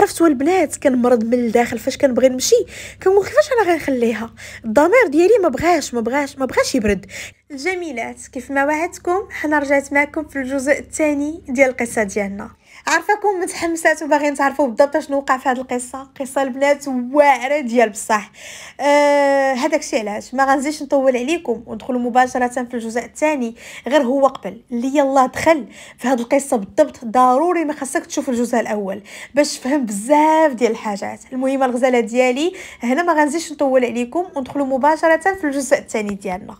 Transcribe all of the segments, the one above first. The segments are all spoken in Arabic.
عرفتوا البنات كنمرض من الداخل فاش كنبغي نمشي كنقول كيفاش انا غنخليها الضمير ديالي ما بغاش ما بغاش ما بغاش يبرد الجميلات كيف ما وعدتكم حنا رجعت معكم في الجزء الثاني ديال القصه ديالنا عارفاكم متحمسات وباغيين تعرفوا بالضبط شنو وقع في هذه القصه قصه البنات واعره ديال بصح آه هذاك الشيء علاش ما غنزيدش نطول عليكم وندخل مباشره في الجزء الثاني غير هو قبل اللي يلاه دخل في هذه القصه بالضبط ضروري ما خصك تشوف الجزء الاول باش تفهم بزاف ديال الحاجات المهم الغزاله ديالي هنا ما غنزيدش نطول عليكم وندخل مباشره في الجزء الثاني ديالنا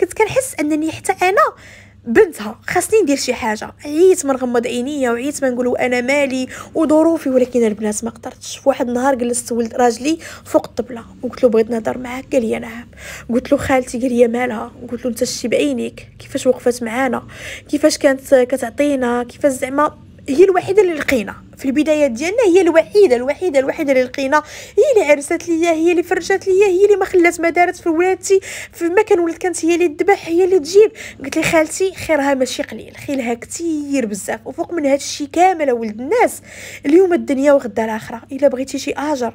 كنت كنحس انني حتى انا بنتها خاصني ندير شي حاجه عييت مرغمض عينيا وعييت ما نقولوا انا مالي وظروفي ولكن البنات ما قدرتش في واحد النهار جلست ولد راجلي فوق الطبله وقلت له بغيت نهضر معاك قال لي نعم قلت له خالتي قال لي مالها قلت له انت شتي بعينيك كيفاش وقفت معانا كيفاش كانت كتعطينا كيفاش زعما هي الوحيده اللي لقينا في البدايات ديالنا هي الوحيده الوحيده الوحيده اللي لقينا هي اللي عرست ليا هي اللي فرجات ليا هي اللي ما خلات ما دارت في ولادتي فما كنولد كانت هي اللي تذبح هي اللي تجيب قلت لي خالتي خيرها ماشي قليل خيرها كثير بزاف وفوق من هذا الشيء كامل ولد الناس اليوم الدنيا وغدا الاخره الا بغيتي شي اجر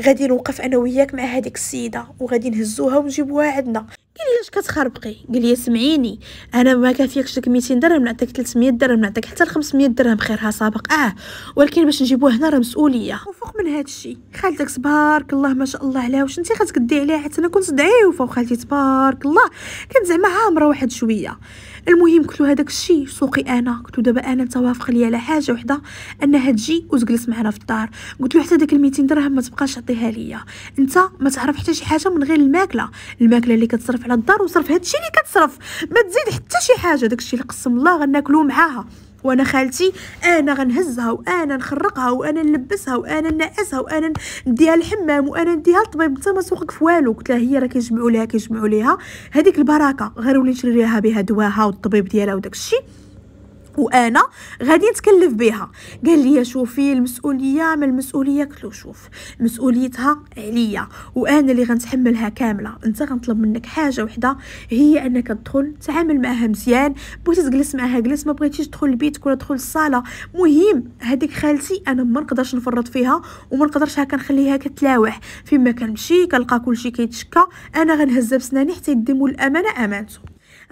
غادي نوقف انا وياك مع هذيك السيده وغادي نهزوها ونجيبوها عندنا قال لي اش كتخربقي قال لي سمعيني انا ما كافيكش لك 200 درهم نعطيك 300 درهم نعطيك حتى 500 درهم خيرها سابق اه ولكن باش نجيبوه هنا راه مسؤوليه وفوق من هذا الشيء خالتك تبارك الله ما شاء الله عليها واش انت غتقدي عليها حيت انا كنت ضعيفه وخالتي تبارك الله كانت زعما عامره واحد شويه المهم قلت له هذاك الشيء سوقي انا قلت له دابا انا انت وافق ليا على حاجه وحده انها تجي وتجلس معنا في الدار قلت له حتى داك ال درهم ما تبقاش تعطيها ليا انت ما تعرف حتى شي حاجه من غير الماكله الماكله اللي كتصرف على الدار وصرف هذا الشيء اللي كتصرف ما تزيد حتى شي حاجه داك الشيء اللي قسم الله غناكلو معاها وانا خالتي انا غنهزها وانا نخرقها وانا نلبسها وانا نعسها وانا نديها الحمام وانا نديها للطبيب حتى ما سوقك في والو قلت لها هي راه كيجمعوا لها كيجمعوا ليها هذيك البركه غير ولي نشري لها بها دواها والطبيب ديالها وداك الشيء وانا غادي نتكلف بها قال لي شوفي المسؤوليه ما المسؤوليه قلت له شوف مسؤوليتها عليا وانا اللي غنتحملها كامله انت غنطلب منك حاجه وحده هي انك تدخل تعامل معها مزيان بغيتي تجلس معها جلس ما بغيتيش تدخل لبيتك ولا تدخل للصاله مهم هذيك خالتي انا ما نقدرش نفرط فيها وما نقدرش هكا نخليها كتلاوح فيما كنمشي كنلقى كلشي كيتشكى انا غنهزها بسناني حتى يدي الامانه امانته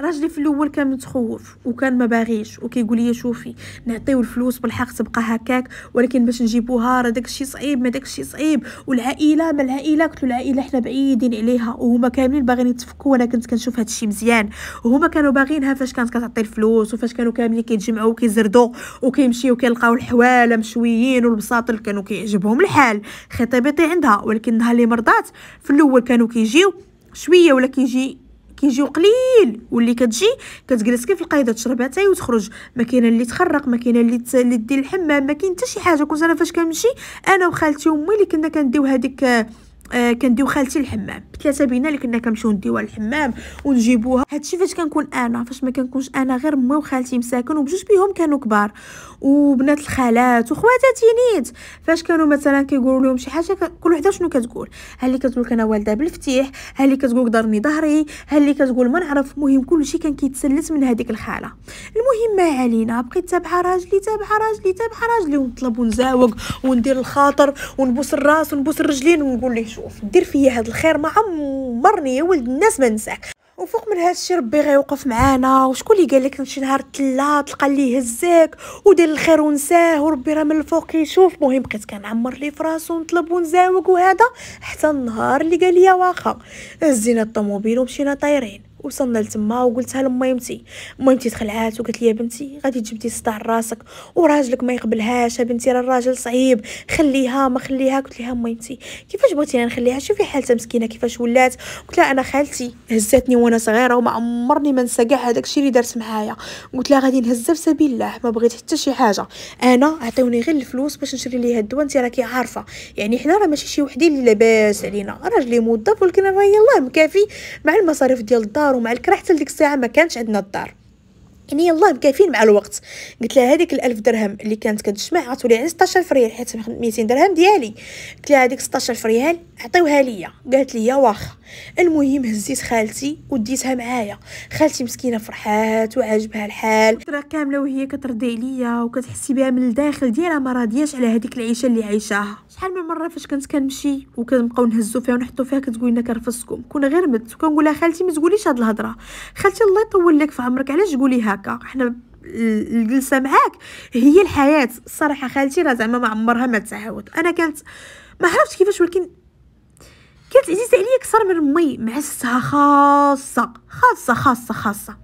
راجلي في الاول كان متخوف وكان ما باغيش وكيقول لي شوفي نعطيو الفلوس بالحق تبقى هكاك ولكن باش نجيبوها راه داكشي صعيب ما داكشي صعيب والعائله ما العائله قلت له العائله حنا بعيدين عليها وهما كاملين باغيين يتفكوا وانا كنت كنشوف هادشي مزيان وهما كانوا باغينها فاش كانت كتعطي الفلوس وفاش كانوا كاملين كيتجمعوا وكيزردوا وكيمشيو كيلقاو الحواله مشويين والبساط اللي كانوا كيعجبهم الحال خطيبتي عندها ولكن نهار اللي مرضات في الاول كانوا كيجيو شويه ولا كيجي كيجيو قليل واللي كتجي كتجلس كيف القايده تشرب اتاي وتخرج ما كاين اللي تخرق ما كاين اللي تدي الحمام ما كاين حتى شي حاجه كنت انا فاش كنمشي انا وخالتي وامي اللي كنا كنديو هذيك آه، آه كنديو خالتي للحمام ثلاثه بينا اللي كنا كنمشيو نديوها للحمام ونجيبوها هادشي فاش كنكون انا فاش ما كنكونش انا غير مي وخالتي مساكن وبجوج بيهم كانوا كبار وبنات الخالات وخواتاتي نيت فاش كانوا مثلا كيقولوا لهم شي حاجه كل وحده شنو كتقول ها اللي كتقول انا والده بالفتيح ها اللي كتقول ضرني ظهري ها اللي كتقول ما نعرف المهم كلشي كان كيتسلس من هذيك الخاله المهم ما علينا بقيت تابعه راجلي تابعه راجلي تابعه راجلي ونطلب ونزاوق وندير الخاطر ونبوس الراس ونبوس الرجلين ونقول ليه نشوف دير فيا هاد الخير ما عمرني يا ولد الناس ما نساك وفوق من هذا الشيء ربي غيوقف معانا وشكون اللي قال لك نمشي نهار تلا تلقى اللي يهزك ودير الخير ونساه وربي راه من الفوق كيشوف مهم بقيت كنعمر لي فراس ونطلب ونزاوق وهذا حتى النهار اللي قال لي واخا هزينا الطوموبيل ومشينا طايرين وصلنا لتما وقلتها لميمتي ميمتي تخلعات وقالت لي يا بنتي غادي تجبدي صداع راسك وراجلك ما يقبلهاش بنتي راه الراجل صعيب خليها ما خليها قلت لها ميمتي كيفاش بغيتي نخليها شوفي حالتها مسكينه كيفاش ولات قلت لها انا خالتي هزاتني وانا صغيره وما عمرني ما نسى كاع هذاك الشيء اللي دارت معايا قلت لها غادي نهزها في سبيل الله ما بغيت حتى شي حاجه انا عطيوني غير الفلوس باش نشري ليها الدواء انت راكي عارفه يعني حنا راه ماشي شي وحدين اللي لاباس علينا راجلي موظف ولكن راه يلاه مكافي مع المصاريف ديال الدار الدار ومع الكره حتى لديك الساعه ما كانش عندنا الدار يعني يلاه مكافين مع الوقت قلت لها هذيك ال درهم اللي كانت كتجمع غتولي على 16000 ريال حيت 200 درهم ديالي قلت لها هذيك 16000 ريال عطيوها ليا قالت لي واخا المهم هزيت خالتي وديتها معايا خالتي مسكينه فرحات وعاجبها الحال فتره كامله وهي كتردي عليا وكتحسي بها من الداخل ديالها ما راضياش على هذيك العيشه اللي عايشاها شحال من مره فاش كنت كنمشي وكنبقاو نهزو فيها ونحطو فيها كتقول لنا كنرفسكم كون غير مت وكنقول لها خالتي ما تقوليش هاد الهضره خالتي الله يطول لك في عمرك علاش تقولي هكا حنا الجلسه معاك هي الحياه الصراحه خالتي راه زعما ما عمرها ما تعاود انا كانت ما عرفتش كيفاش ولكن كانت عزيزه عليا اكثر من امي معسها خاصه خاصه خاصه خاصه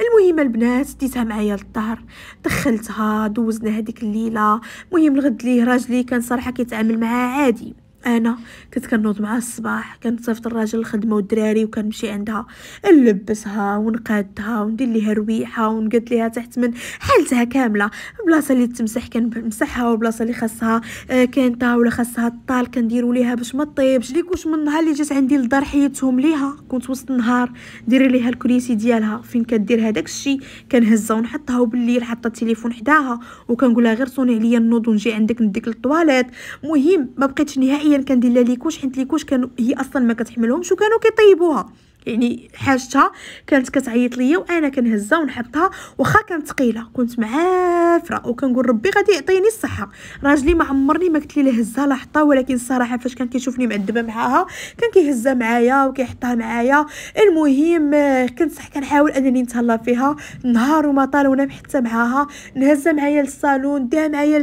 المهم البنات ديتها معايا للدار دخلتها دوزنا هذيك الليله المهم الغد ليه راجلي كان صراحه كيتعامل معاها عادي انا كنت كنوض معاه الصباح كنصيفط الراجل الخدمه والدراري وكنمشي عندها نلبسها ونقادها وندير ليها رويحه ونقد ليها تحت من حالتها كامله البلاصه اللي تمسح كنمسحها والبلاصه اللي خاصها آه، كانتا ولا خاصها الطال كنديروا ليها باش ما طيبش ليك واش من النهار اللي جات عندي للدار حيتهم ليها كنت وسط النهار ديري ليها الكريسي ديالها فين كدير هذاك الشيء كنهزها ونحطها وبالليل حاطه التليفون حداها وكنقول لها غير صوني عليا النوض ونجي عندك نديك للطواليت مهم ما بقيتش نهائيا شخصيا كندير لها ليكوش حيت ليكوش كانوا هي اصلا ما كتحملهمش وكانوا كيطيبوها يعني حاجتها كانت كتعيط ليا وانا كنهزها ونحطها واخا كانت ثقيله كنت معافره وكنقول ربي غادي يعطيني الصحه راجلي ما عمرني ما قلت ليه هزها لا حطها ولكن الصراحه فاش كان كيشوفني معذبه معاها كان كيهزها معايا وكيحطها معايا المهم كنت صح كنحاول انني نتهلا فيها نهار وما طال ونام حتى معاها نهزها معايا للصالون ديها معايا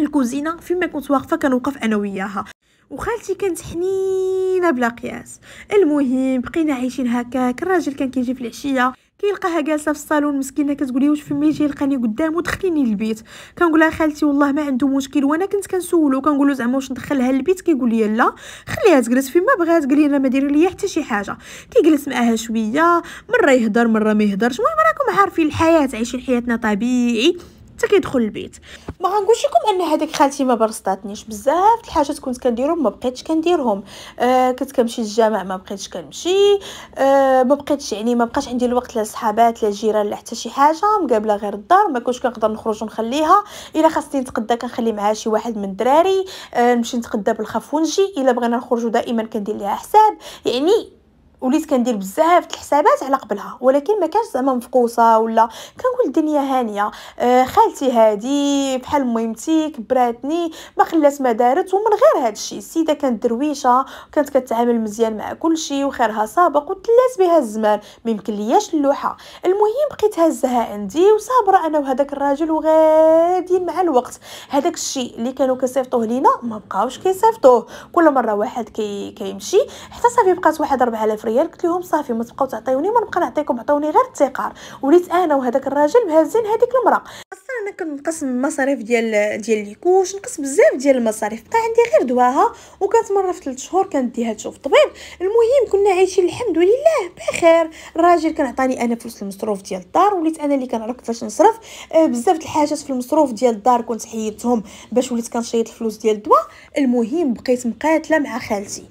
الكوزينه فين ما كنت واقفه كنوقف انا وياها وخالتي كانت حنينه بلا قياس المهم بقينا عايشين هكاك الراجل كان كيجي في العشيه كيلقاها جالسه في الصالون مسكينه كتقولي واش فين يجي يلقاني قدام دخليني البيت كنقولها خالتي والله ما عنده مشكل وانا كنت كنسولو كنقولو زعما واش ندخلها للبيت كيقول لي لا خليها تجلس فين ما بغات قال لي انا ما داير ليا حتى شي حاجه كيجلس معاها شويه مره يهضر مره ما يهضرش المهم راكم عارفين الحياه عايشين حياتنا طبيعي حتى كيدخل البيت ما غنقولش لكم ان هذيك خالتي ما برصطاتنيش بزاف الحاجات كنت كنديرهم ما بقيتش كنديرهم آه كنت كنمشي للجامع ما بقيتش كنمشي آه ما بقيتش يعني ما بقاش عندي الوقت لا صحابات لا جيران لا حتى شي حاجه مقابله غير الدار ما كنتش كنقدر نخرج ونخليها الا خاصني نتقدى كنخلي معاها شي واحد من الدراري آه نمشي نتقدى بالخف ونجي الا بغينا نخرجوا دائما كندير ليها حساب يعني وليت كندير بزاف الحسابات على قبلها ولكن ما كانش زعما مفقوصه ولا كنقول الدنيا هانيه آه، خالتي هادي بحال ميمتي كبراتني ما خلات ما دارت ومن غير هذا الشيء السيده كانت درويشه كانت كتعامل مزيان مع كل شيء وخيرها سابق وتلات بها الزمان ما يمكن لياش اللوحه المهم بقيت هزها عندي وصابره انا وهذاك الراجل وغادي مع الوقت هذاك الشيء اللي كانوا كيصيفطوه لينا ما بقاوش كيصيفطوه كل مره واحد كي كيمشي حتى صافي بقات واحد 4000 الفريال قلت لهم صافي ما تبقاو تعطيوني ما نبقى نعطيكم عطوني غير التقار وليت انا وهذاك الراجل مهزين هذيك المراه اصلا انا كنقسم المصاريف ديال ديال ليكوش نقص بزاف ديال المصاريف بقى عندي غير دواها وكانت مره في 3 شهور كانت ديها تشوف طبيب المهم كنا عايشين الحمد لله بخير الراجل كان عطاني انا فلوس المصروف ديال الدار وليت انا اللي كنعرف كيفاش نصرف آه، بزاف د الحاجات في المصروف ديال الدار كنت حيدتهم باش وليت كنشيط الفلوس ديال الدواء المهم بقيت مقاتله مع خالتي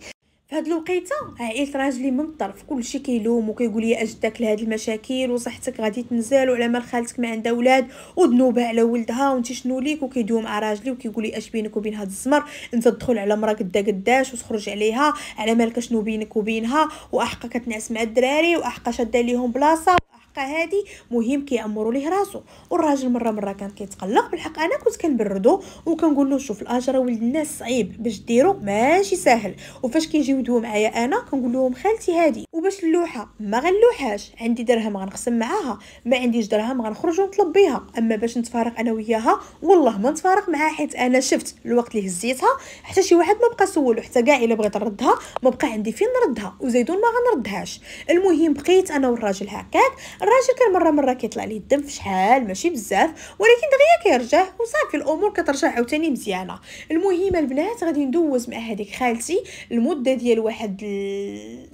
في هاد الوقيته عائله راجلي من الطرف كلشي كيلوم وكيقول لي اش داك لهاد المشاكل وصحتك غادي تنزل وعلى مال خالتك ما عندها ولاد وذنوبه على ولدها وانت شنو ليك وكيدوم مع راجلي وكيقول لي اش بينك وبين هاد الزمر انت تدخل على مرا قدا قداش وتخرج عليها على مالك شنو بينك وبينها واحقا كتنعس مع الدراري واحقا شاده ليهم بلاصه الحق هادي مهم كيامروا ليه راسو والراجل مره مره كان كيتقلق بالحق انا كنت كنبردو وكنقول له شوف الاجر ولد الناس صعيب باش ديرو ماشي ساهل وفاش كيجيو كيجيودوا معايا انا كنقول لهم خالتي هادي وباش اللوحه ما غنلوحاش عندي درهم غنقسم معاها ما عنديش درهم غنخرج ونطلب بيها اما باش نتفارق انا وياها والله ما نتفارق معاها حيت انا شفت الوقت اللي هزيتها حتى شي واحد ما بقى سولو حتى كاع الا بغيت نردها ما بقى عندي فين نردها وزيدون ما غنردهاش المهم بقيت انا والراجل هكاك الراجل كان مره مره كيطلع ليه الدم في شحال ماشي بزاف ولكن دغيا كيرجع وصافي الامور كترجع عاوتاني مزيانه المهم البنات غادي ندوز مع هذيك خالتي المده ديال واحد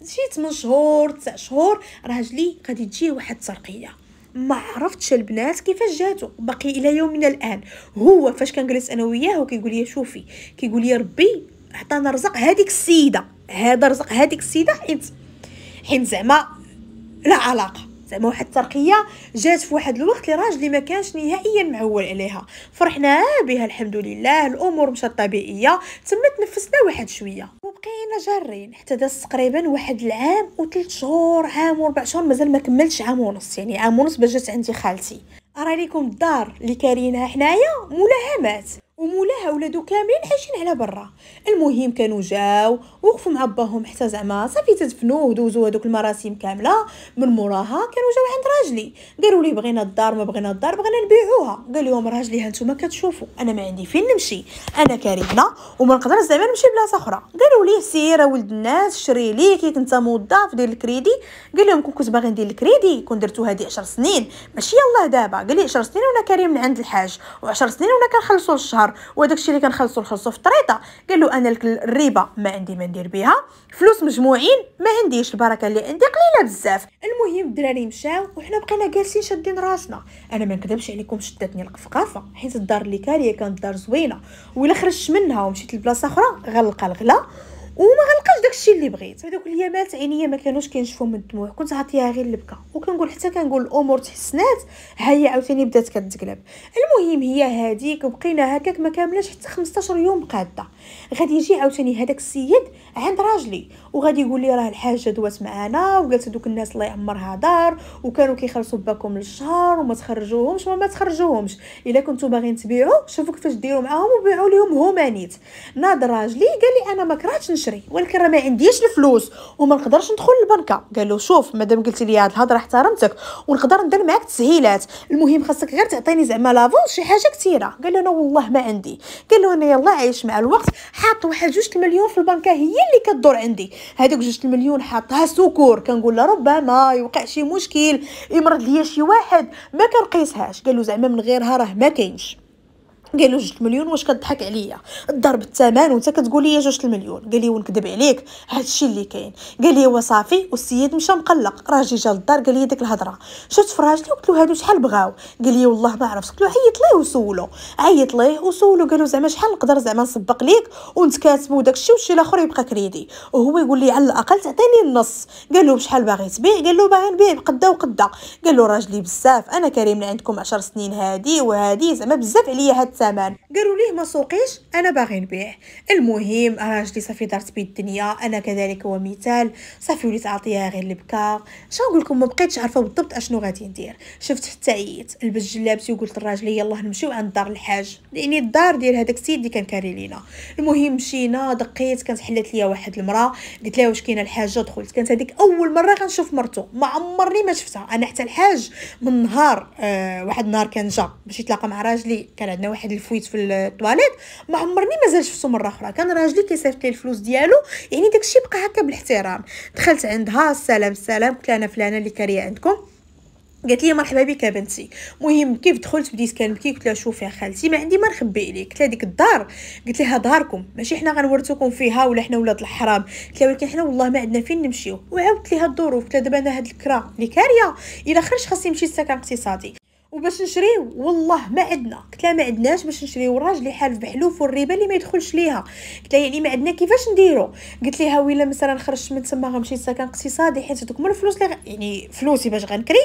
شي 8 شهور 9 شهور راجلي غادي تجي واحد الترقيه ما عرفتش البنات كيفاش جاتو باقي الى يومنا الان هو فاش كنجلس انا وياه وكيقول لي شوفي كيقول لي ربي عطانا رزق هذيك السيده هذا رزق هذيك السيده حيت حيت زعما لا علاقه زعما واحد الترقيه جات في واحد الوقت اللي راجلي ما كانش نهائيا معول عليها فرحنا بها الحمد لله الامور مشات طبيعيه تما تنفسنا واحد شويه وبقينا جارين حتى داز تقريبا واحد العام وثلاث شهور عام وربع شهور مازال ما كملتش عام ونص يعني عام ونص باش جات عندي خالتي ارى لكم الدار اللي كارينها حنايا مولاها مات ومولاها ولادو كاملين عايشين على برا المهم كانوا جاو وقفوا مع باهم حتى زعما صافي تدفنوه ودوزوا هذوك المراسم كامله من موراها كانوا جاو عند راجلي قالوا لي بغينا الدار ما بغينا الدار بغينا نبيعوها قال لهم راجلي ها نتوما كتشوفوا انا ما عندي فين نمشي انا كريمه وما نقدر زعما نمشي بلاصه اخرى قالوا لي سير ولد الناس شري لي كي كنت موظف دير الكريدي قال لهم كون كنت باغي ندير الكريدي كون درتو هذه 10 سنين ماشي يلاه دابا قال لي 10 سنين وانا كريم من عند الحاج و10 سنين وانا كنخلصوا الشهر الشهر وهذاك الشيء اللي كنخلصو نخلصو في الطريطه قال له انا الربا ما عندي ما ندير بها فلوس مجموعين ما عنديش البركه اللي عندي قليله بزاف المهم الدراري مشاو وحنا بقينا جالسين شادين راسنا انا ما نكذبش عليكم شدتني القفقافه حيت الدار اللي كاريه كانت دار زوينه ولا خرجت منها ومشيت لبلاصه اخرى غنلقى الغلا وما غنلقاش داكشي اللي بغيت هذوك اليامات عينيا ما كانوش كينشفوا من الدموع كنت عاطيها غير البكا وكنقول حتى كنقول الامور تحسنات هيا عاوتاني بدات كتقلب المهم هي هذيك وبقينا هكاك ما كاملاش حتى 15 يوم قاده غادي يجي عاوتاني هذاك السيد عند راجلي وغادي يقول لي راه الحاجه دوات معانا وقالت دوك الناس الله يعمرها دار وكانوا كيخلصوا باكم للشهر وما تخرجوهمش وما تخرجوهمش الا كنتو باغيين تبيعوا شوفوا كيفاش ديروا معاهم وبيعوا لهم هما نيت ناض راجلي قال لي انا ما كرهتش نشري ولكن راه ما عنديش الفلوس وما نقدرش ندخل للبنكه قال له شوف مادام قلت لي هاد الهضره احترمتك ونقدر ندير معاك تسهيلات المهم خاصك غير تعطيني زعما لافونس شي حاجه كثيره قال له انا والله ما عندي قال له انا يلا عايش مع الوقت حاط واحد جوج المليون في البنكه هي اللي كدور عندي هذوك جوج المليون حاطها سكور كنقول له ربما يوقع شي مشكل يمرض ليا شي واحد ما كنقيسهاش قال له زعما من غيرها راه ما كاينش قال له 2 مليون واش كضحك عليا الضرب الثمن وانت كتقول لي 2 مليون قال لي ونكذب عليك هادشي اللي كاين قال لي وصافي والسيد مشى مقلق راجي جا للدار قال لي ديك الهضره شفت في راجلي وقلت له هادو شحال بغاو قال لي والله ما عرفت قلت له عيط ليه وسولو عيط ليه وسولو قال له زعما شحال نقدر زعما نسبق ليك ونتكاتبو داكشي والشي الاخر يبقى كريدي وهو يقول لي على الاقل تعطيني النص قال له بشحال باغي تبيع قال له باغي نبيع بقدا وقدا قال له راجلي بزاف انا كريم عندكم 10 سنين هادي وهادي زعما بزاف عليا هاد الثمن قالوا ليه ما سوقيش انا باغي نبيع المهم راجلي صافي دارت بيه الدنيا انا كذلك هو مثال صافي وليت عاطيها غير البكا اش نقول لكم ما بقيتش عارفه بالضبط اشنو غادي ندير شفت حتى عييت لبس جلابتي وقلت للراجل يلاه نمشيو عند دار الحاج لاني الدار ديال هذاك السيد اللي كان كاري لينا المهم مشينا دقيت كانت حلت ليا واحد المراه قلت لها واش كاينه الحاجه دخلت كانت هذيك اول مره غنشوف مرته ما عمرني ما شفتها انا حتى الحاج من نهار آه واحد النهار كان جا باش يتلاقى مع راجلي كان عندنا واحد واحد الفويت في الطواليت ما عمرني مازال شفتو مره اخرى كان راجلي كيصيفط لي الفلوس ديالو يعني داكشي بقى هكا بالاحترام دخلت عندها السلام السلام قلت لها انا فلانه اللي كاريه عندكم قالت لي مرحبا بك بنتي المهم كيف دخلت بديت كنبكي قلت لها شوفي خالتي ما عندي ما نخبي عليك قلت لها ديك الدار قلت لها داركم ماشي حنا غنورثوكم فيها ولا حنا ولاد الحرام قلت لها ولكن حنا والله ما عندنا فين نمشيو وعاودت ليها الظروف قلت لها دابا انا هاد الكرا اللي كاريه الا خرج خاصني نمشي السكن اقتصادي وباش نشريو والله ما عندنا قلت لها ما عندناش باش نشريو راجلي حالف بحلوف والريبه اللي ما يدخلش ليها قلت لها يعني ما عندنا كيفاش نديرو قلت لها ويلا مثلا خرجت من تما غنمشي لسكن اقتصادي حيت دوك من الفلوس اللي يعني فلوسي باش غنكري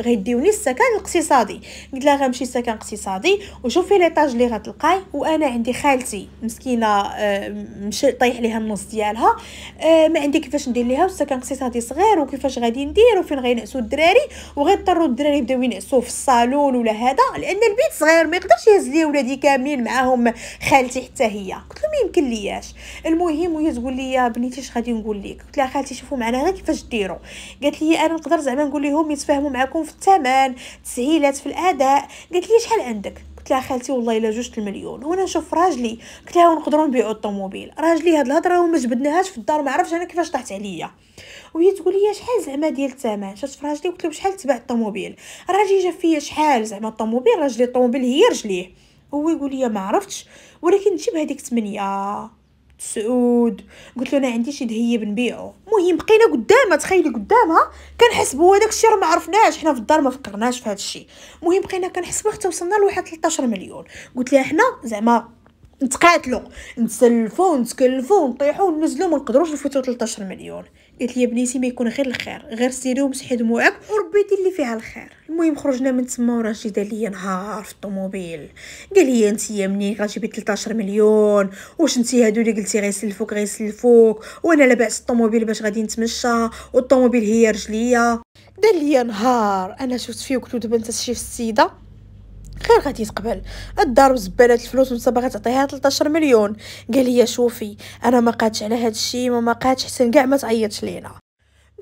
غيديوني السكن الاقتصادي قلت لها غنمشي السكن اقتصادي وشوفي ليطاج اللي غتلقاي وانا عندي خالتي مسكينه آه، مشي طيح ليها النص ديالها آه، ما عندي كيفاش ندير ليها والسكن اقتصادي صغير وكيفاش غادي ندير وفين غينعسوا الدراري وغيضطروا الدراري يبداو ينعسوا في الصالون ولا هذا لان البيت صغير ما يقدرش يهز لي ولادي كاملين معاهم خالتي حتى هي قلت لهم يمكن لياش المهم وهي تقول لي بنيتي اش غادي نقول لك قلت لها خالتي شوفوا معنا غير كيفاش ديروا قالت لي انا نقدر زعما نقول لهم يتفاهموا يتفاهموا معكم في الثمن تسهيلات في الاداء قالت لي شحال عندك قلت لها خالتي والله الا جوج المليون وانا نشوف راجلي قلت لها ونقدروا نبيعوا الطوموبيل راجلي هاد الهضره وما جبدناهاش في الدار ما عرفش انا كيفاش طاحت عليا وهي تقول لي شحال زعما ديال الثمن شفت في راجلي قلت له شحال تباع الطوموبيل راجلي جا فيا شحال زعما الطوموبيل راجلي الطوموبيل هي رجليه هو يقول لي ما عرفتش ولكن جيب هذيك 8 سعود قلت له انا عندي شي دهيب نبيعو المهم بقينا قدامها تخيلي قدامها كنحسبوا هذاك الشيء ما عرفناش حنا في الدار ما فكرناش في هذا الشيء المهم بقينا كنحسبوا حتى وصلنا لواحد 13 مليون قلت لها حنا زعما نتقاتلوا نتسلفوا نتكلفوا نطيحوا ونزلوا ما نقدروش نفوتوا 13 مليون قالت لي بنيتي ما يكون غير الخير غير سيري ومسحي دموعك وربي يدير اللي فيها الخير المهم خرجنا من تما وراه دار ليا نهار في الطوموبيل قال لي يا منين غتجيبي 13 مليون واش انت هادو اللي قلتي غيسلفوك غيسلفوك وانا لا الطوموبيل باش غادي نتمشى والطوموبيل هي رجليا دار ليا نهار انا شفت فيه كنت بنت شي في السيده غير غادي تقبل الدار وزبالات الفلوس وانت باغا تعطيها 13 مليون قال لي شوفي انا ما قادش على هذا الشيء وما قادش حسن كاع ما تعيطش لينا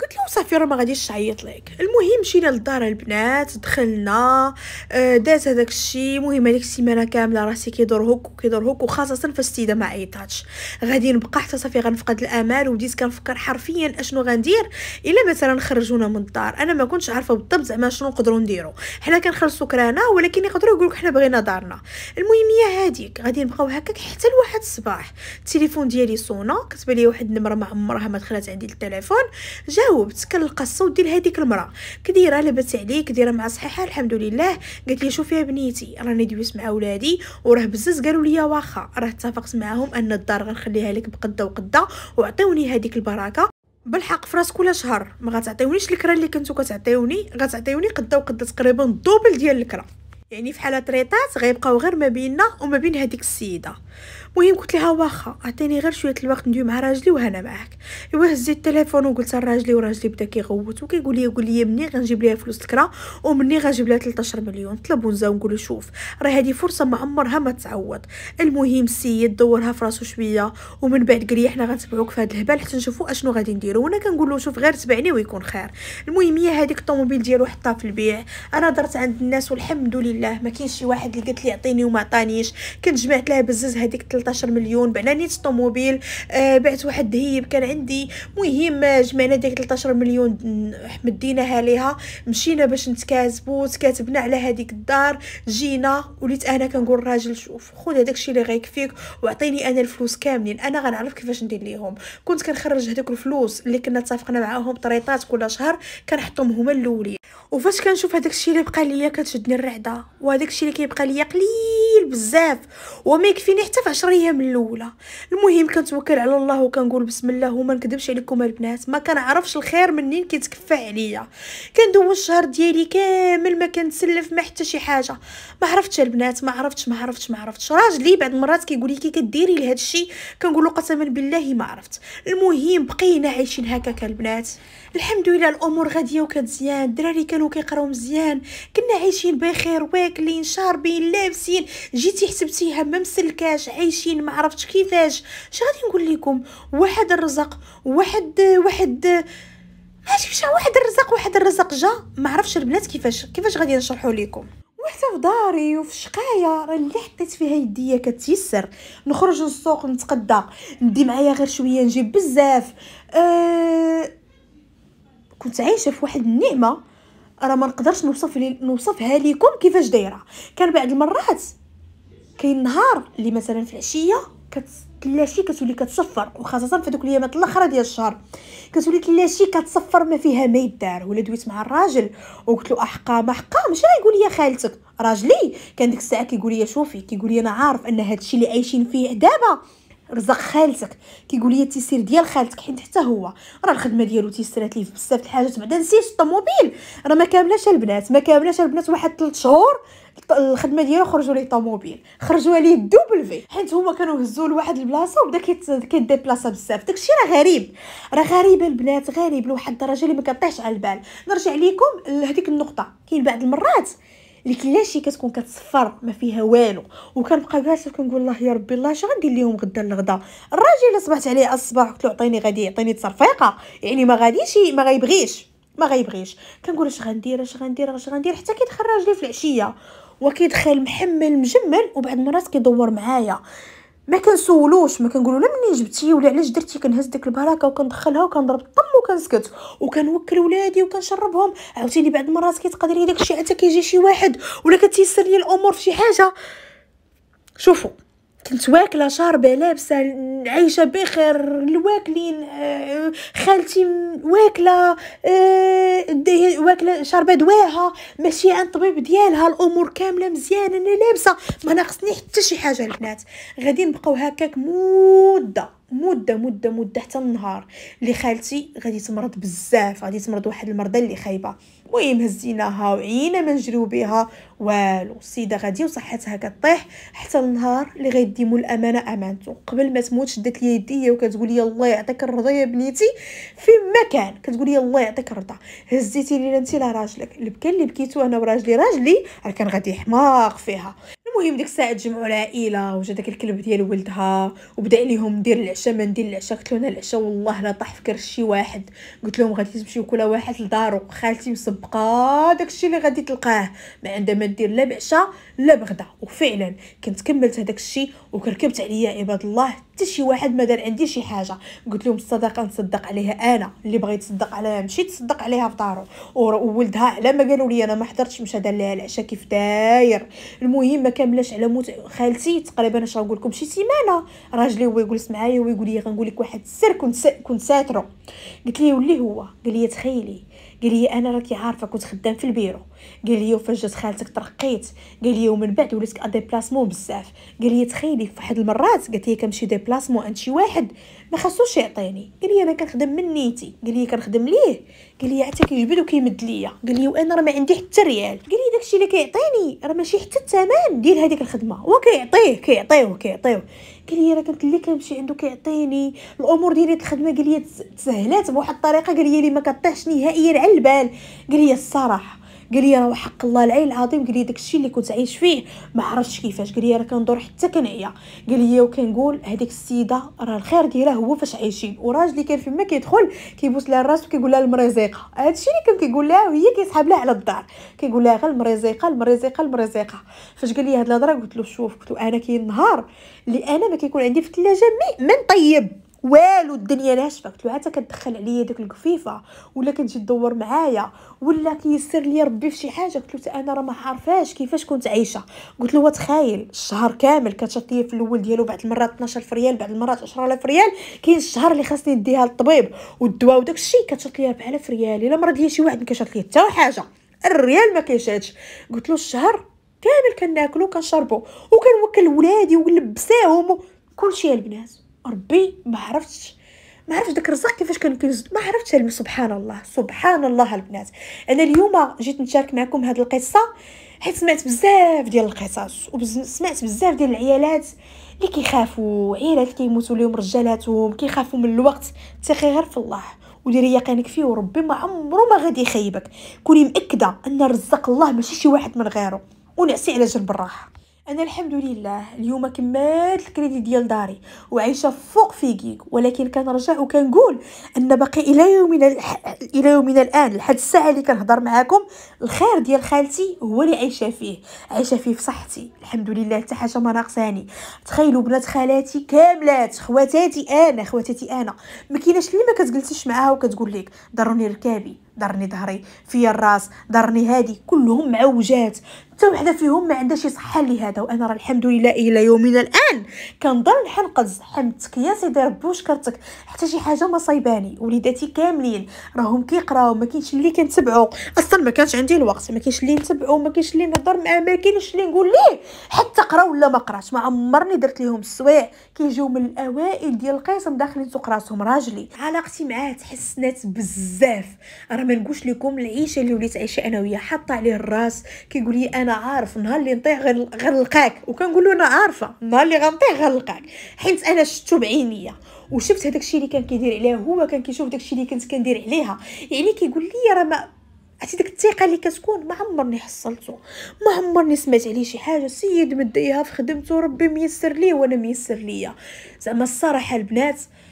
قلت له صافي راه ما غاديش نعيط لك المهم مشينا للدار البنات دخلنا آه، داز هذاك الشيء المهم هذيك السيمانه كامله راسي كيدور هوك وكيدور هوك وخاصه فاش السيده ما عيطاتش غادي نبقى حتى صافي غنفقد الامال وبديت كنفكر حرفيا اشنو غندير الا مثلا خرجونا من الدار انا ما كنتش عارفه بالضبط زعما شنو نقدروا نديروا حنا كنخلصوا كرانا ولكن يقدروا يقولوا حنا بغينا دارنا المهم هي هذيك غادي نبقاو هكاك حتى لواحد الصباح التليفون ديالي صونا كتب لي واحد النمره ما عمرها ما دخلت عندي التليفون جا جاوبت كنلقى الصوت ديال هذيك المراه كديره لاباس عليك دايره مع صحيحه الحمد لله قالت لي شوفي يا بنيتي راني دويت مع ولادي وراه بزز قالوا لي واخا راه اتفقت معاهم ان الدار غنخليها لك بقده وقده وعطيوني هذيك البركه بالحق فراس كل شهر ما غتعطيونيش الكرا اللي كنتو كتعطيوني غتعطيوني قده وقده تقريبا الدوبل ديال الكرا يعني في حاله ريطات غيبقاو غير ما بيننا وما بين هذيك السيده المهم قلت لها واخا اعطيني غير شويه الوقت ندوي مع راجلي وهنا معاك ايوا هزيت التليفون وقلت لراجلي وراجلي بدا كيغوت وكيقول لي قول لي مني غنجيب ليها فلوس الكرا ومني غنجيب لها 13 مليون طلب ونزا ونقول له شوف راه هذه فرصه ما عمرها ما تعوض المهم السيد دورها في راسو شويه ومن بعد قال لي حنا غنتبعوك في هذا الهبال حتى نشوفوا اشنو غادي نديرو وانا كنقول له شوف غير تبعني ويكون خير المهم هي هذيك الطوموبيل ديالو حطها في البيع انا درت عند الناس والحمد لله ما كاينش شي واحد اللي قلت لي عطيني وما عطانيش كنت جمعت لها بزز هذيك 13 مليون بعنا نيت طوموبيل آه بعت واحد دهيب كان عندي مهم آه، جمعنا ديك 13 مليون مديناها ليها مشينا باش نتكاتبوا تكاتبنا على هذيك الدار جينا وليت انا كنقول الراجل شوف خذ هذاك الشيء اللي غيكفيك واعطيني انا الفلوس كاملين انا غنعرف كيفاش ندير ليهم كنت كنخرج هذوك الفلوس اللي كنا اتفقنا معاهم طريطات كل شهر كنحطهم هما الاولين وفاش كنشوف هذاك الشيء اللي بقى ليا كتشدني الرعده وهذاك الشيء اللي كيبقى ليا قليل بزاف وما يكفيني حتى في 10 النهاريه من الاولى المهم كنتوكل على الله وكنقول بسم الله وما نكذبش عليكم البنات ما كنعرفش الخير منين كيتكفى عليا كندوز الشهر ديالي كامل ما كنتسلف ما حتى شي حاجه ما عرفتش البنات ما عرفتش ما عرفتش ما عرفتش راجلي بعد مرات كيقول لي كي كديري لهذا الشيء كنقول له قسما بالله ما عرفت المهم بقينا عايشين هكاك البنات الحمد لله الامور غاديه وكتزيان الدراري كانوا كيقراو مزيان كنا عايشين بخير واكلين شاربين لابسين جيتي حسبتيها ما مسلكاش عايشين ما عرفتش كيفاش اش غادي نقول لكم واحد الرزق واحد واحد ماشي مشى واحد الرزق واحد الرزق جا ما عرفش البنات كيفاش كيفاش غادي نشرحوا لكم وحتى في داري وفي شقايا راه اللي حطيت فيها يديا كتيسر نخرج للسوق نتقدى ندي معايا غير شويه نجيب بزاف أه كنت عايشه في واحد النعمه راه ما نقدرش نوصف لي نوصفها لكم كيفاش دايره كان بعد المرات كاين نهار اللي مثلا في العشيه كتلاشي كتولي كتصفر وخاصه في دوك الايامات الاخرى ديال الشهر كتولي تلاشي كتصفر ما فيها ما يدار ولا دويت مع الراجل وقلت له احقا ما حقا ماشي راه لي خالتك راجلي كان ديك الساعه كيقول لي شوفي كيقول لي انا عارف ان هذا الشيء اللي عايشين فيه دابا رزق خالتك كيقول لي التيسير ديال خالتك حيت حتى هو راه الخدمه ديالو تيسرات ليه في بزاف الحاجات بعدا نسيت الطوموبيل راه ما كاملاش البنات ما كاملاش البنات واحد 3 شهور الخدمه ديالو خرجوا ليه طوموبيل خرجوا ليه الدوبل في حيت هما كانوا هزوا لواحد البلاصه وبدا كيديبلاصا بزاف داكشي راه غريب راه غريب البنات غريب لواحد الدرجه اللي ما كطيحش على البال نرجع ليكم لهذيك النقطه كاين بعض المرات اللي كلاشي كتكون كتصفر ما فيها والو وكنبقى جالسه كنقول الله يا ربي الله اش غندير لهم غدا الغدا الراجل اللي صبحت عليه الصباح قلت له عطيني غادي يعطيني تصرفيقه يعني ما غاديش ما غيبغيش ما غيبغيش كنقول اش غندير اش غندير اش غندير حتى كيدخل راجلي في العشيه وكيدخل محمل مجمل وبعد مرات كيدور معايا ما كنسولوش ما كنقولوا لا منين جبتي ولا علاش درتي كنهز ديك البراكه وكندخلها وكنضرب الطم وكنسكت وكنوكل ولادي وكنشربهم عاوتاني بعد مرات كيتقدر لي داك الشيء حتى كيجي شي واحد ولا كتيسر لي الامور في شي حاجه شوفوا كنت واكله شاربه لابسه عايشه بخير الواكلين آه، خالتي واكله آه، واكله شاربه دواها ماشي عند طبيب ديالها الامور كامله مزيانه انا لابسه ما ناقصني حتى شي حاجه البنات غادي نبقاو هكاك مده مده مده مده حتى النهار اللي خالتي غادي تمرض بزاف غادي تمرض واحد المرضى اللي خايبه المهم هزيناها وعينا ما نجرو بها والو السيده غادي وصحتها كطيح حتى النهار اللي غيديمو الامانه امانته قبل ما تموت شدت لي يديا وكتقول لي الله يعطيك الرضا يا بنيتي في كان كتقول لي الله يعطيك الرضا هزيتي لينا انت لا راجلك اللي بكى اللي بكيتو انا وراجلي راجلي كان غادي يحماق فيها المهم ديك الساعه تجمعوا العائله وجا داك الكلب ديال ولدها وبدا ليهم ندير العشاء ما ندير العشاء قلت لهم العشاء والله لا طاح في كرش شي واحد قلت لهم غادي تمشيو كل واحد لدارو خالتي مسبقه داكشي اللي غادي تلقاه ما عندها ما دير لا بعشاء لا بغدا وفعلا كنت كملت هذاك الشيء وكركبت عليا عباد الله حتى شي واحد ما دار عندي شي حاجه قلت لهم الصدقه نصدق عليها انا اللي بغيت تصدق عليها مشي تصدق عليها في دارو وولدها على ما قالوا لي انا ما حضرتش مشى دار لها العشاء كيف داير المهم ما كملاش على موت خالتي تقريبا اش غنقول لكم شي سيمانه راجلي هو يجلس معايا ويقول لي غنقول لك واحد السر كنت كنت ساترو قلت ليه ولي هو قال لي تخيلي قال لي انا راكي عارفه كنت خدام في البيرو قال لي وفاش جات خالتك ترقيت قال لي ومن بعد وليت كاديبلاسمون بزاف قال لي تخيلي فواحد المرات قالت لي كنمشي ديبلاسمون عند شي واحد ما خاصوش يعطيني قال لي انا كنخدم من نيتي قال لي كنخدم ليه قال لي حتى كيجبد وكيمد ليا قال لي وانا راه ما عندي حتى ريال قال لي داكشي اللي كيعطيني راه ماشي حتى الثمن ديال هذيك الخدمه وكيعطيه كيعطيه كيعطيه قال لي راه كنت اللي كنمشي عنده كيعطيني الامور ديالي الخدمه قال لي تسهلات بواحد الطريقه قال لي اللي ما كطيحش نهائيا على البال قال لي الصراحه قال لي راه حق الله العلي العظيم قال لي داكشي اللي كنت عايش فيه ما عرفتش كيفاش قال لي راه كندور حتى كنعيا قال لي وكنقول هذيك السيده راه الخير ديالها هو فاش عايشين وراجلي كان فيما كيدخل كيبوس لها الراس وكيقول لها المريزيقه الشيء اللي كان كيقول لها وهي كيسحب لها على الدار كيقول لها غير المريزيقه المريزيقه المريزيقه فاش قال لي هاد الهضره قلت له شوف قلت له انا كاين نهار اللي انا ما كيكون عندي في الثلاجه مي ما نطيب والو الدنيا ناشفه قلت له حتى كتدخل عليا ديك القفيفه ولا كتجي تدور معايا ولا كيسر لي ربي في شي حاجه قلت له انا راه ما عارفاش كيفاش كنت عايشه قلت له تخيل الشهر كامل كتشطيه في الاول ديالو بعد المرات 12 ريال بعد المرات 10000 ريال كاين الشهر اللي خاصني نديها للطبيب والدواء وداك الشيء كتشط لي 4000 ريال الا مرض لي شي واحد ما كيشط لي حتى حاجه الريال ما كيشاتش قلت له الشهر كامل كناكلو كنشربو وكنوكل ولادي ونلبساهم كلشي البنات ربي ما عرفتش ما عرفتش داك الرزق كيفاش كانوا كيرزقوا ما عرفتش سبحان الله سبحان الله البنات انا اليوم جيت نشارك معكم هذه القصه حيت سمعت بزاف ديال القصص وسمعت بزاف ديال العيالات اللي كيخافوا عيالات كيموتوا لهم رجالاتهم كيخافوا من الوقت تخي غير في الله وديري يقينك فيه وربي ما عمره ما غادي يخيبك كوني مأكده ان رزق الله ماشي شي واحد من غيره ونعسي على جنب الراحه انا الحمد لله اليوم كملت الكريدي ديال داري وعايشه فوق في جيك ولكن كنرجع وكنقول ان باقي الى يومنا الح... الى يومنا الان لحد الساعه اللي كنهضر معاكم الخير ديال خالتي هو اللي عايشه فيه عايشه فيه في صحتي الحمد لله حتى حاجه ما ناقصاني تخيلوا بنات خالاتي كاملات خواتاتي انا خواتاتي انا ما كايناش اللي ما كتجلسيش معاها وكتقول لك ضروني ركابي دارني ظهري فيا الراس دارني هادي كلهم معوجات حتى وحده فيهم ما شي صحه لي هذا وانا راه الحمد لله الى يومنا الان كنضل نحنقد حمدتك يا سيدي ربي وشكرتك حتى شي حاجه ما صايباني وليداتي كاملين راهم كيقراو ما كاينش اللي كنتبعو اصلا ما كانش عندي الوقت ما كاينش اللي نتبعو ما كاينش اللي نهضر معاه ما كاينش اللي نقول ليه حتى قرا ولا ما قراش ما عمرني درت ليهم السوايع كيجيو من الاوائل ديال القسم داخلين سوق راسهم راجلي علاقتي معاه تحسنات بزاف راه ما نقولش لكم العيشه اللي وليت عايشه انا وياه حاطه عليه الراس كيقول لي انا عارف نهار اللي نطيح غنلقاك وكنقول له انا عارفه نهار اللي غنطيح غنلقاك حيت انا شفته بعينيا وشفت هذاك الشيء اللي كان كيدير عليه هو كان كيشوف داك الشيء اللي كنت كندير عليها يعني كيقول لي راه ما عرفتي ديك الثقه اللي كتكون ما عمرني حصلته ما عمرني سمعت عليه شي حاجه سيد مديها في خدمته ربي ميسر ليه وانا ميسر ليا زعما الصراحه البنات آه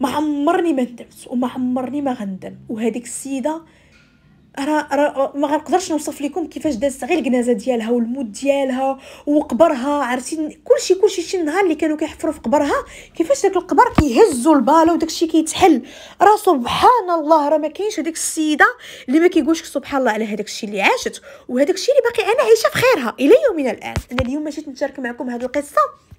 ما عمرني ما ندمت وما عمرني ما غندم وهذيك السيده راه راه ما غنقدرش نوصف لكم كيفاش دازت غير الكنازه ديالها والموت ديالها وقبرها عرفتي كلشي كلشي شي نهار اللي كانوا كيحفروا في قبرها كيفاش داك القبر كيهزوا الباله وداك الشيء كيتحل راه سبحان الله راه ما كاينش هذيك السيده اللي ما كيقولش سبحان الله على هذاك الشيء اللي عاشت وهذاك الشيء اللي باقي انا عايشه في خيرها الى يومنا الان انا اليوم مشيت نشارك معكم هذه القصه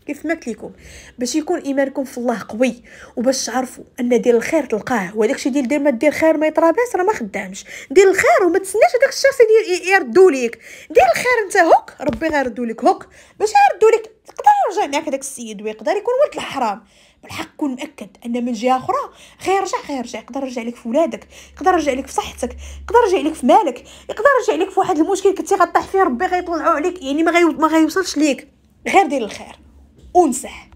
كيف ما لكم باش يكون ايمانكم في الله قوي وباش تعرفوا ان دير الخير تلقاه وهداك الشيء ديال دير ما دير خير ما يطرى راه ما خدامش دير الخير الخير وما تسناش هذاك الشخص يردوا ليك دير الخير انت هوك ربي غيردوا لك هوك باش يردوا لك تقدر يرجع معاك هذاك السيد ويقدر يكون ولد الحرام بالحق كون مأكد ان من جهه اخرى غيرجع غيرجع يقدر يرجع لك في ولادك يقدر يرجع لك في صحتك يقدر يرجع لك في مالك يقدر يرجع لك في واحد المشكل كنتي غطيح فيه ربي غيطلعوا عليك يعني ما غيوصلش ليك غير دير الخير وانسح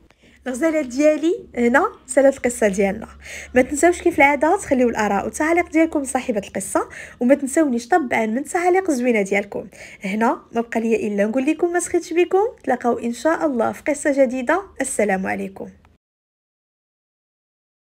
الغزاله ديالي هنا سالات القصه ديالنا ما تنساوش كيف العاده تخليو الاراء والتعاليق ديالكم صاحبه القصه وما تنساونيش طبعا من التعاليق الزوينه ديالكم هنا ما بقى لي الا نقول لكم ما سخيتش بكم تلاقاو ان شاء الله في قصه جديده السلام عليكم